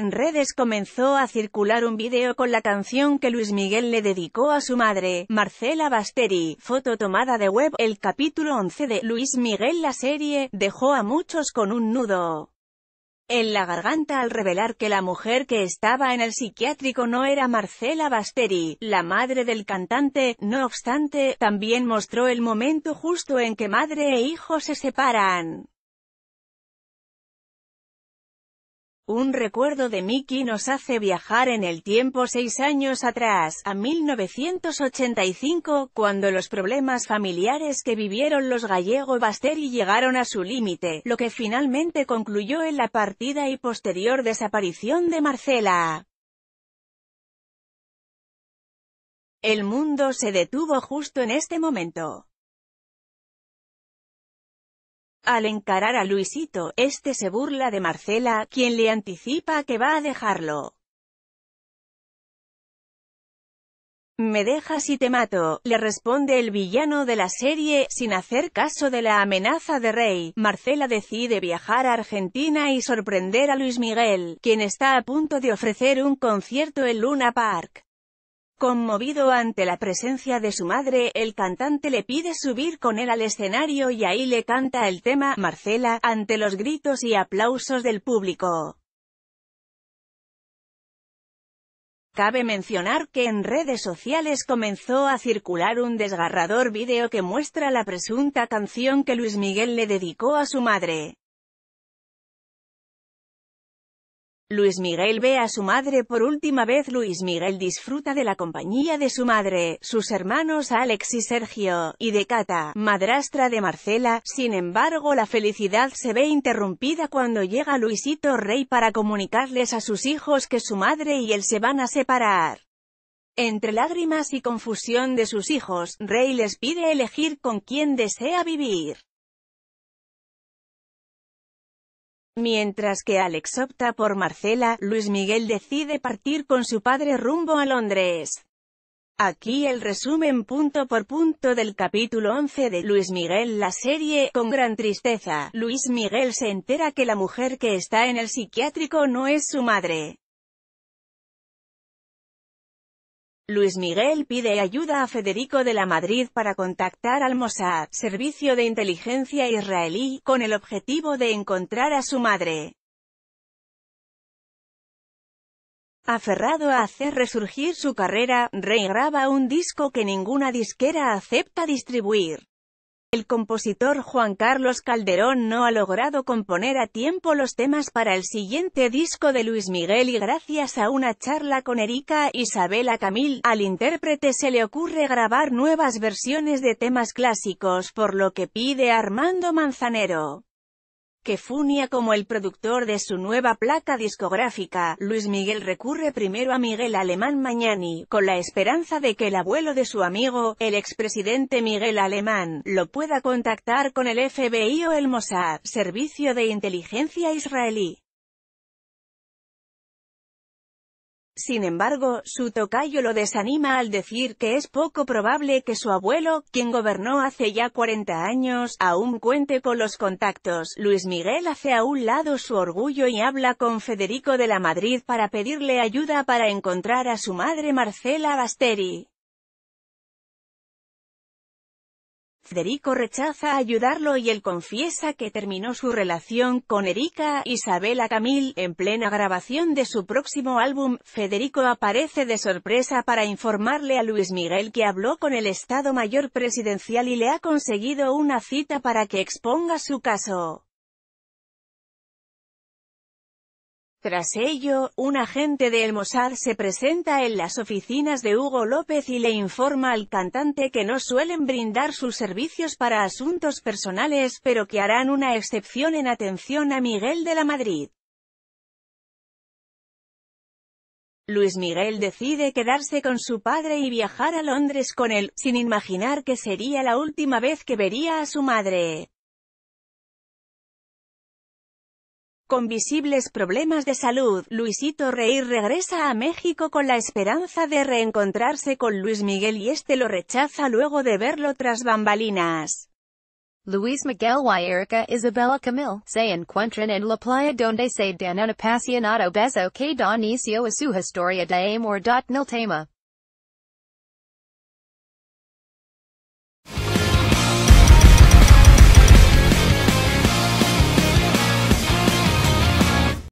En redes comenzó a circular un vídeo con la canción que Luis Miguel le dedicó a su madre, Marcela Basteri, foto tomada de web, el capítulo 11 de Luis Miguel la serie, dejó a muchos con un nudo en la garganta al revelar que la mujer que estaba en el psiquiátrico no era Marcela Basteri, la madre del cantante, no obstante, también mostró el momento justo en que madre e hijo se separan. Un recuerdo de Mickey nos hace viajar en el tiempo seis años atrás, a 1985, cuando los problemas familiares que vivieron los gallego Basteri llegaron a su límite, lo que finalmente concluyó en la partida y posterior desaparición de Marcela. El mundo se detuvo justo en este momento. Al encarar a Luisito, este se burla de Marcela, quien le anticipa que va a dejarlo. Me dejas y te mato, le responde el villano de la serie, sin hacer caso de la amenaza de Rey. Marcela decide viajar a Argentina y sorprender a Luis Miguel, quien está a punto de ofrecer un concierto en Luna Park. Conmovido ante la presencia de su madre, el cantante le pide subir con él al escenario y ahí le canta el tema «Marcela», ante los gritos y aplausos del público. Cabe mencionar que en redes sociales comenzó a circular un desgarrador video que muestra la presunta canción que Luis Miguel le dedicó a su madre. Luis Miguel ve a su madre por última vez Luis Miguel disfruta de la compañía de su madre, sus hermanos Alex y Sergio, y de Cata, madrastra de Marcela, sin embargo la felicidad se ve interrumpida cuando llega Luisito Rey para comunicarles a sus hijos que su madre y él se van a separar. Entre lágrimas y confusión de sus hijos, Rey les pide elegir con quién desea vivir. Mientras que Alex opta por Marcela, Luis Miguel decide partir con su padre rumbo a Londres. Aquí el resumen punto por punto del capítulo 11 de Luis Miguel la serie, con gran tristeza, Luis Miguel se entera que la mujer que está en el psiquiátrico no es su madre. Luis Miguel pide ayuda a Federico de la Madrid para contactar al Mossad, servicio de inteligencia israelí, con el objetivo de encontrar a su madre. Aferrado a hacer resurgir su carrera, Rey graba un disco que ninguna disquera acepta distribuir. El compositor Juan Carlos Calderón no ha logrado componer a tiempo los temas para el siguiente disco de Luis Miguel y gracias a una charla con Erika Isabela Camil, al intérprete se le ocurre grabar nuevas versiones de temas clásicos por lo que pide Armando Manzanero que funia como el productor de su nueva placa discográfica, Luis Miguel recurre primero a Miguel Alemán Mañani, con la esperanza de que el abuelo de su amigo, el expresidente Miguel Alemán, lo pueda contactar con el FBI o el Mossad, servicio de inteligencia israelí. Sin embargo, su tocayo lo desanima al decir que es poco probable que su abuelo, quien gobernó hace ya 40 años, aún cuente con los contactos. Luis Miguel hace a un lado su orgullo y habla con Federico de la Madrid para pedirle ayuda para encontrar a su madre Marcela Basteri. Federico rechaza ayudarlo y él confiesa que terminó su relación con Erika Isabela Camil. En plena grabación de su próximo álbum, Federico aparece de sorpresa para informarle a Luis Miguel que habló con el Estado Mayor Presidencial y le ha conseguido una cita para que exponga su caso. Tras ello, un agente de El Mossad se presenta en las oficinas de Hugo López y le informa al cantante que no suelen brindar sus servicios para asuntos personales pero que harán una excepción en atención a Miguel de la Madrid. Luis Miguel decide quedarse con su padre y viajar a Londres con él, sin imaginar que sería la última vez que vería a su madre. Con visibles problemas de salud, Luisito Rey regresa a México con la esperanza de reencontrarse con Luis Miguel y este lo rechaza luego de verlo tras bambalinas. Luis Miguel y Erika Isabella Camille se encuentran en la playa donde se dan un apasionado beso que da inicio a su historia de amor. Nil tema.